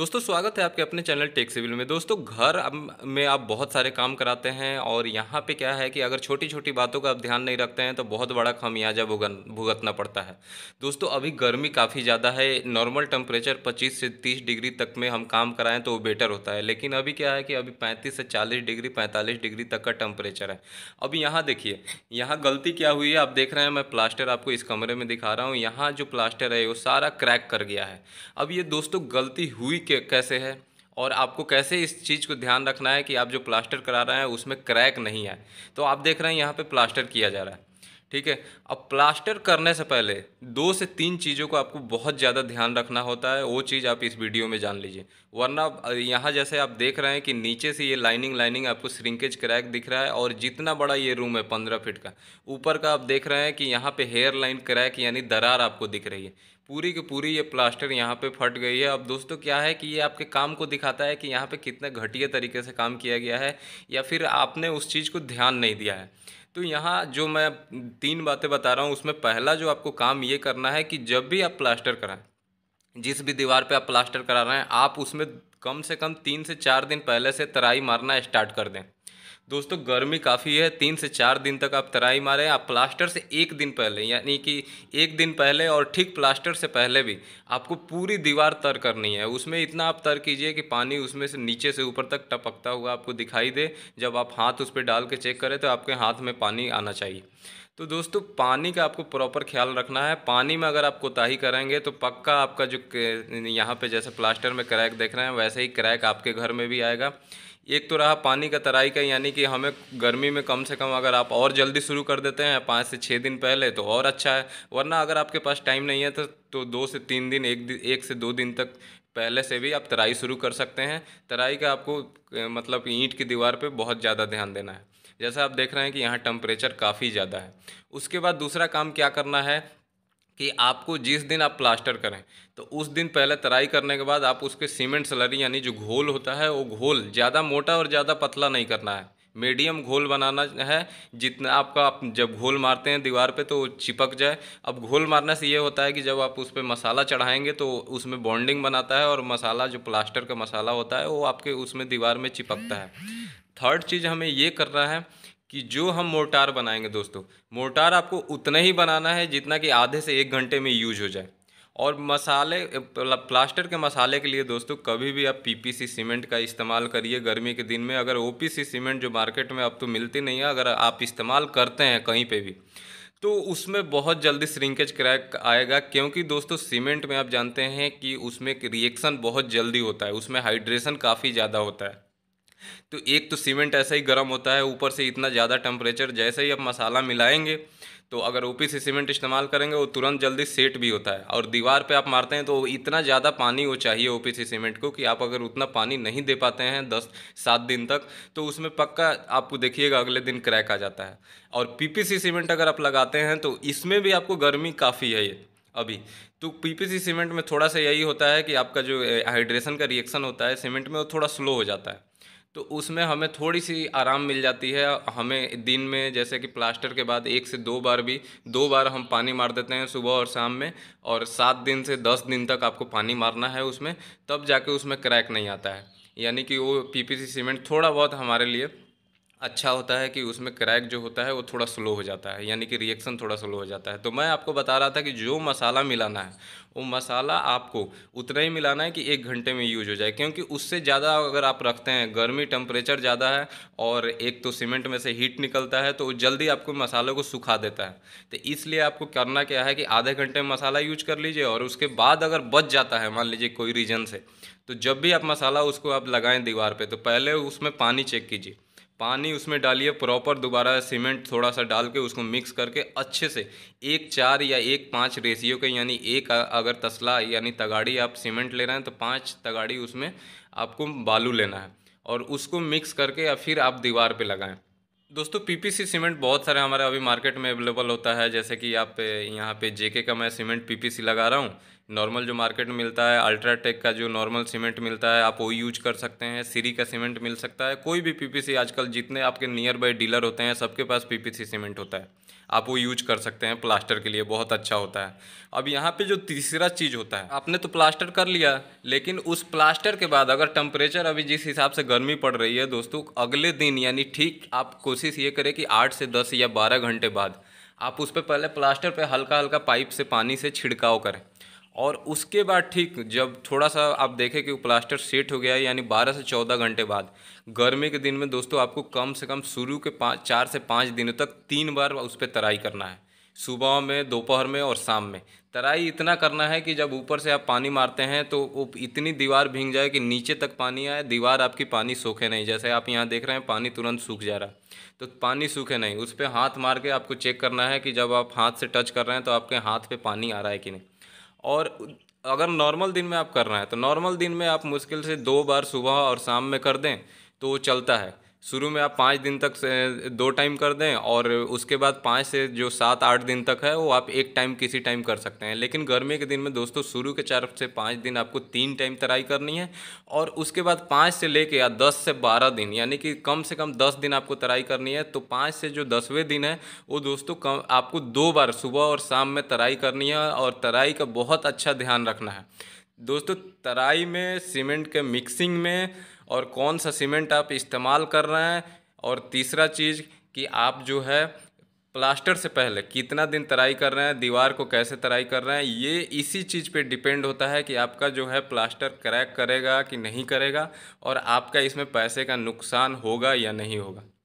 दोस्तों स्वागत है आपके अपने चैनल टेक सिविल में दोस्तों घर में आप बहुत सारे काम कराते हैं और यहाँ पे क्या है कि अगर छोटी छोटी बातों का आप ध्यान नहीं रखते हैं तो बहुत बड़ा खामियाजा भुगन भुगतना पड़ता है दोस्तों अभी गर्मी काफ़ी ज़्यादा है नॉर्मल टेम्परेचर 25 से 30 डिग्री तक में हम काम कराएं तो वो बेटर होता है लेकिन अभी क्या है कि अभी पैंतीस से चालीस डिग्री पैंतालीस डिग्री तक का टेम्परेचर है अब यहाँ देखिए यहाँ गलती क्या हुई है आप देख रहे हैं मैं प्लास्टर आपको इस कमरे में दिखा रहा हूँ यहाँ जो प्लास्टर है वो सारा क्रैक कर गया है अब ये दोस्तों गलती हुई कैसे है और आपको कैसे इस चीज़ को ध्यान रखना है कि आप जो प्लास्टर करा रहे हैं उसमें क्रैक नहीं आए तो आप देख रहे हैं यहाँ पे प्लास्टर किया जा रहा है ठीक है अब प्लास्टर करने से पहले दो से तीन चीज़ों को आपको बहुत ज़्यादा ध्यान रखना होता है वो चीज़ आप इस वीडियो में जान लीजिए वरना यहाँ जैसे आप देख रहे हैं कि नीचे से ये लाइनिंग लाइनिंग आपको श्रिंकेज क्रैक दिख रहा है और जितना बड़ा ये रूम है पंद्रह फिट का ऊपर का आप देख रहे हैं कि यहाँ पर हेयर लाइन क्रैक यानी दरार आपको दिख रही है पूरी की पूरी ये प्लास्टर यहाँ पे फट गई है अब दोस्तों क्या है कि ये आपके काम को दिखाता है कि यहाँ पे कितना घटिया तरीके से काम किया गया है या फिर आपने उस चीज़ को ध्यान नहीं दिया है तो यहाँ जो मैं तीन बातें बता रहा हूँ उसमें पहला जो आपको काम ये करना है कि जब भी आप प्लास्टर कराएं जिस भी दीवार पे आप प्लास्टर करा रहे हैं आप उसमें कम से कम तीन से चार दिन पहले से तराई मारना स्टार्ट कर दें दोस्तों गर्मी काफ़ी है तीन से चार दिन तक आप तराई मारें आप प्लास्टर से एक दिन पहले यानी कि एक दिन पहले और ठीक प्लास्टर से पहले भी आपको पूरी दीवार तर करनी है उसमें इतना आप तर कीजिए कि पानी उसमें से नीचे से ऊपर तक टपकता हुआ आपको दिखाई दे जब आप हाथ उस पर डाल के चेक करें तो आपके हाथ में पानी आना चाहिए तो दोस्तों पानी का आपको प्रॉपर ख्याल रखना है पानी में अगर आप कोताही करेंगे तो पक्का आपका जो यहाँ पे जैसे प्लास्टर में क्रैक देख रहे हैं वैसे ही क्रैक आपके घर में भी आएगा एक तो रहा पानी का तराई का यानी कि हमें गर्मी में कम से कम अगर आप और जल्दी शुरू कर देते हैं पाँच से छः दिन पहले तो और अच्छा है वरना अगर आपके पास टाइम नहीं है तो तो दो से तीन दिन एक दिन एक से दो दिन तक पहले से भी आप तराई शुरू कर सकते हैं तराई का आपको मतलब ईंट की दीवार पर बहुत ज़्यादा ध्यान देना है जैसा आप देख रहे हैं कि यहाँ टेम्परेचर काफ़ी ज़्यादा है उसके बाद दूसरा काम क्या करना है कि आपको जिस दिन आप प्लास्टर करें तो उस दिन पहले तराई करने के बाद आप उसके सीमेंट सलरी यानी जो घोल होता है वो घोल ज़्यादा मोटा और ज़्यादा पतला नहीं करना है मीडियम घोल बनाना है जितना आपका आप जब घोल मारते हैं दीवार पे तो चिपक जाए अब घोल मारने से ये होता है कि जब आप उस पर मसाला चढ़ाएंगे तो उसमें बॉन्डिंग बनाता है और मसाला जो प्लास्टर का मसाला होता है वो आपके उसमें दीवार में चिपकता है थर्ड चीज़ हमें ये करना है कि जो हम मोर्टार बनाएंगे दोस्तों मोर्टार आपको उतना ही बनाना है जितना कि आधे से एक घंटे में यूज हो जाए और मसाले मतलब प्लास्टर के मसाले के लिए दोस्तों कभी भी आप पीपीसी सीमेंट का इस्तेमाल करिए गर्मी के दिन में अगर ओपीसी सीमेंट जो मार्केट में अब तो मिलती नहीं है अगर आप इस्तेमाल करते हैं कहीं पे भी तो उसमें बहुत जल्दी श्रिंकेज क्रैक आएगा क्योंकि दोस्तों सीमेंट में आप जानते हैं कि उसमें रिएक्शन बहुत जल्दी होता है उसमें हाइड्रेशन काफ़ी ज़्यादा होता है तो एक तो सीमेंट ऐसा ही गर्म होता है ऊपर से इतना ज़्यादा टेम्परेचर जैसे ही आप मसाला मिलाएंगे तो अगर ओ सी सीमेंट इस्तेमाल करेंगे वो तुरंत जल्दी सेट भी होता है और दीवार पे आप मारते हैं तो इतना ज़्यादा पानी वो चाहिए ओ पी सी सीमेंट को कि आप अगर उतना पानी नहीं दे पाते हैं दस सात दिन तक तो उसमें पक्का आपको देखिएगा अगले दिन क्रैक आ जाता है और पी पी सी सीमेंट अगर आप लगाते हैं तो इसमें भी आपको गर्मी काफ़ी है ये अभी तो पी पी सी सीमेंट में थोड़ा सा यही होता है कि आपका जो हाइड्रेशन का रिएक्शन होता है सीमेंट में वो थोड़ा स्लो हो जाता है तो उसमें हमें थोड़ी सी आराम मिल जाती है हमें दिन में जैसे कि प्लास्टर के बाद एक से दो बार भी दो बार हम पानी मार देते हैं सुबह और शाम में और सात दिन से दस दिन तक आपको पानी मारना है उसमें तब जाके उसमें क्रैक नहीं आता है यानी कि वो पीपीसी सीमेंट थोड़ा बहुत हमारे लिए अच्छा होता है कि उसमें क्रैक जो होता है वो थोड़ा स्लो हो जाता है यानी कि रिएक्शन थोड़ा स्लो हो जाता है तो मैं आपको बता रहा था कि जो मसाला मिलाना है वो मसाला आपको उतना ही मिलाना है कि एक घंटे में यूज हो जाए क्योंकि उससे ज़्यादा अगर आप रखते हैं गर्मी टेम्परेचर ज़्यादा है और एक तो सीमेंट में से हीट निकलता है तो वो जल्दी आपको मसाले को सुखा देता है तो इसलिए आपको करना क्या है कि आधे घंटे में मसाला यूज कर लीजिए और उसके बाद अगर बच जाता है मान लीजिए कोई रीजन से तो जब भी आप मसाला उसको आप लगाएं दीवार पे तो पहले उसमें पानी चेक कीजिए पानी उसमें डालिए प्रॉपर दोबारा सीमेंट थोड़ा सा डाल के उसको मिक्स करके अच्छे से एक चार या एक पाँच रेशियो के यानी एक अगर तसला यानी तगाड़ी आप सीमेंट ले रहे हैं तो पाँच तगाड़ी उसमें आपको बालू लेना है और उसको मिक्स करके या फिर आप दीवार पे लगाएं दोस्तों पीपीसी सीमेंट बहुत सारे हमारे अभी मार्केट में अवेलेबल होता है जैसे कि आप यहाँ पे जेके का मैं सीमेंट पीपीसी लगा रहा हूँ नॉर्मल जो मार्केट में मिलता है अल्ट्राटेक का जो नॉर्मल सीमेंट मिलता है आप वो यूज कर सकते हैं सीरी का सीमेंट मिल सकता है कोई भी पीपीसी आजकल जितने आपके नियर बाई डीलर होते हैं सबके पास पीपीसी सीमेंट होता है आप वो यूज कर सकते हैं प्लास्टर के लिए बहुत अच्छा होता है अब यहाँ पे जो तीसरा चीज़ होता है आपने तो प्लास्टर कर लिया लेकिन उस प्लास्टर के बाद अगर टेम्परेचर अभी जिस हिसाब से गर्मी पड़ रही है दोस्तों अगले दिन यानी ठीक आप कोशिश ये करें कि आठ से दस या बारह घंटे बाद आप उस पर पहले प्लास्टर पर हल्का हल्का पाइप से पानी से छिड़काव करें और उसके बाद ठीक जब थोड़ा सा आप देखें कि प्लास्टर सेट हो गया है यानी 12 से 14 घंटे बाद गर्मी के दिन में दोस्तों आपको कम से कम शुरू के पाँच चार से पाँच दिनों तक तीन बार उस पर तराई करना है सुबह में दोपहर में और शाम में तराई इतना करना है कि जब ऊपर से आप पानी मारते हैं तो वो इतनी दीवार भींग जाए कि नीचे तक पानी आए दीवार आपकी पानी सूखे नहीं जैसे आप यहाँ देख रहे हैं पानी तुरंत सूख जा रहा है तो पानी सूखे नहीं उस पर हाथ मार के आपको चेक करना है कि जब आप हाथ से टच कर रहे हैं तो आपके हाथ पे पानी आ रहा है कि नहीं और अगर नॉर्मल दिन में आप कर रहे हैं तो नॉर्मल दिन में आप मुश्किल से दो बार सुबह और शाम में कर दें तो वो चलता है शुरू में आप पाँच दिन तक दो टाइम कर दें और उसके बाद पाँच से जो सात आठ दिन तक है वो आप एक टाइम किसी टाइम कर सकते हैं लेकिन गर्मी के दिन में दोस्तों शुरू के चार से पाँच दिन आपको तीन टाइम तराई करनी है और उसके बाद पाँच से लेके या दस से बारह दिन यानी कि कम से कम दस दिन आपको तराई करनी है तो पाँच से जो दसवें दिन है वो दोस्तों कम आपको दो बार सुबह और शाम में तराई करनी है और तराई का बहुत अच्छा ध्यान रखना है दोस्तों तराई में सीमेंट के मिक्सिंग में और कौन सा सीमेंट आप इस्तेमाल कर रहे हैं और तीसरा चीज़ कि आप जो है प्लास्टर से पहले कितना दिन तराई कर रहे हैं दीवार को कैसे तराई कर रहे हैं ये इसी चीज़ पे डिपेंड होता है कि आपका जो है प्लास्टर क्रैक करेगा कि नहीं करेगा और आपका इसमें पैसे का नुकसान होगा या नहीं होगा